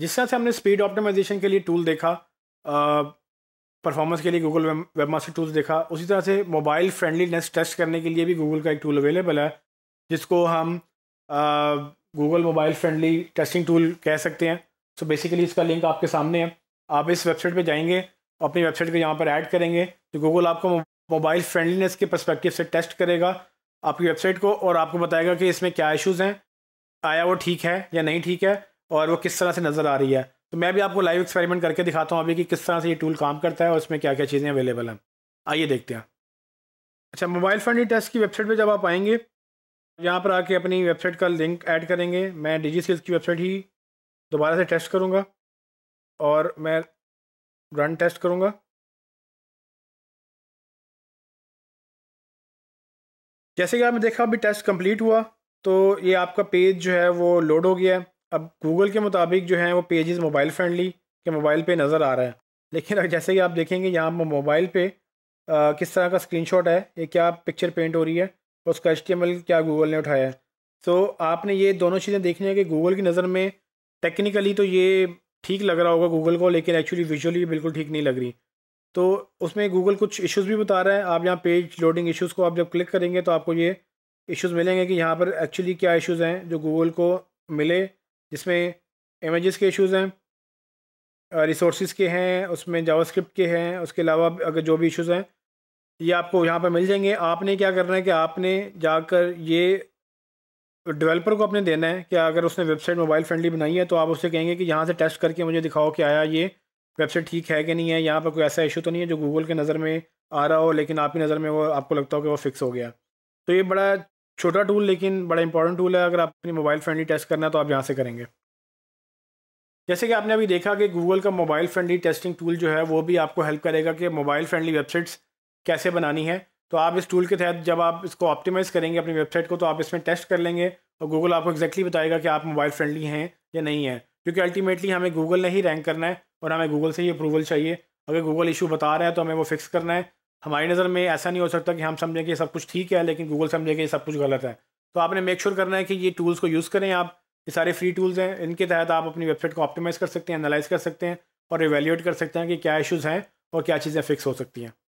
जिस तरह से हमने स्पीड ऑप्टिमाइजेशन के लिए टूल देखा परफॉर्मेंस के लिए गूगल वेब मास्टर टूल्स देखा उसी तरह से मोबाइल फ्रेंडलीनेस टेस्ट करने के लिए भी गूगल का एक टूल अवेलेबल है जिसको हम Google mobile friendly testing tool कह सकते हैं सो so बेसिकली इसका लिंक आपके सामने है आप इस वेबसाइट पे जाएंगे और अपनी वेबसाइट को यहाँ पर ऐड करेंगे तो गूगल आपको मोबाइल फ्रेंडलीनेस के परस्पेक्टिव से टेस्ट करेगा आपकी वेबसाइट को और आपको बताएगा कि इसमें क्या इशूज़ हैं आया वो ठीक है या नहीं ठीक है और वो किस तरह से नज़र आ रही है तो मैं भी आपको लाइव एक्सपेरिमेंट करके दिखाता हूँ अभी कि किस तरह से ये टूल काम करता है और उसमें क्या क्या चीज़ें अवेलेबल हैं आइए देखते हैं अच्छा मोबाइल फ्रेंडली टेस्ट की वेबसाइट पर जब आप आएँगे यहाँ पर आके अपनी वेबसाइट का लिंक ऐड करेंगे मैं डिजी स्किल्स की वेबसाइट ही दोबारा से टेस्ट करूँगा और मैं रन टेस्ट करूँगा जैसे कि आपने देखा अभी टेस्ट कंप्लीट हुआ तो ये आपका पेज जो है वो लोड हो गया है अब गूगल के मुताबिक जो है वो पेजेस मोबाइल फ्रेंडली के मोबाइल पे नज़र आ रहा है लेकिन जैसे कि आप देखेंगे यहाँ मोबाइल पे आ, किस तरह का स्क्रीनशॉट है ये क्या पिक्चर पेंट हो रही है और उसका एच क्या गूगल ने उठाया है सो आपने ये दोनों चीज़ें देखनी है कि गूगल की नज़र में टेक्निकली तो ये ठीक लग रहा होगा गूगल को लेकिन एक्चुअली विजुअली बिल्कुल ठीक नहीं लग रही तो उसमें गूगल कुछ इश्यूज़ भी बता रहा है आप यहाँ पेज लोडिंग इश्यूज़ को आप जब क्लिक करेंगे तो आपको ये इश्यूज़ मिलेंगे कि यहाँ पर एक्चुअली क्या इश्यूज़ हैं जो गूगल को मिले जिसमें इमेजेस के इश्यूज हैं रिसोर्सेज के हैं उसमें जावास्क्रिप्ट के हैं उसके अलावा अगर जो भी इश्यूज़ हैं ये आपको यहाँ पर मिल जाएंगे आपने क्या करना है कि आपने जाकर ये डेवलपर को अपने देना है कि अगर उसने वेबसाइट मोबाइल फ्रेंडली बनाई है तो आप उससे कहेंगे कि यहाँ से टेस्ट करके मुझे दिखाओ कि आया ये वेबसाइट ठीक है कि नहीं है यहाँ पर कोई ऐसा इशू तो नहीं है जो गूगल के नज़र में आ रहा हो लेकिन आपकी नज़र में वो आपको लगता हो कि वो फिक्स हो गया तो ये बड़ा छोटा टूल लेकिन बड़ा इंपॉर्टेंट टूल है अगर आप अपनी मोबाइल फ्रेंडली टेस्ट करना है तो आप यहाँ से करेंगे जैसे कि आपने अभी देखा कि गूगल का मोबाइल फ्रेंडली टेस्टिंग टूल जो है वो भी आपको हेल्प करेगा कि मोबाइल फ्रेंडली वेबसाइट्स कैसे बनानी है तो आप इस टूल के तहत जब आप इसको ऑप्टिमाइज़ करेंगे अपनी वेबसाइट को तो आप इसमें टेस्ट कर लेंगे और गूगल आपको एक्जैक्टली बताएगा कि आप मोबाइल फ्रेंडली हैं या नहीं है क्योंकि अल्टीमेटली हमें गूगल ने ही रैंक करना है और हमें गूगल से ही अप्रूवल चाहिए अगर गूगल इशू बता रहा है तो हमें वो फिक्स करना है हमारी नज़र में ऐसा नहीं हो सकता कि हम समझें कि सब कुछ ठीक है लेकिन गूगल समझें कि सब कुछ गलत है तो आपने मेक श्योर sure करना है कि ये टूल्स को यूज़ करें आप ये सारे फ्री टूल्स हैं इनके तहत आप अपनी वेबसाइट को ऑप्टिमाइज़ कर सकते हैं एनालाइज कर सकते हैं और एवेल्यूएट कर सकते हैं कि क्या इशूज़ हैं और क्या चीज़ें फिक्स हो सकती हैं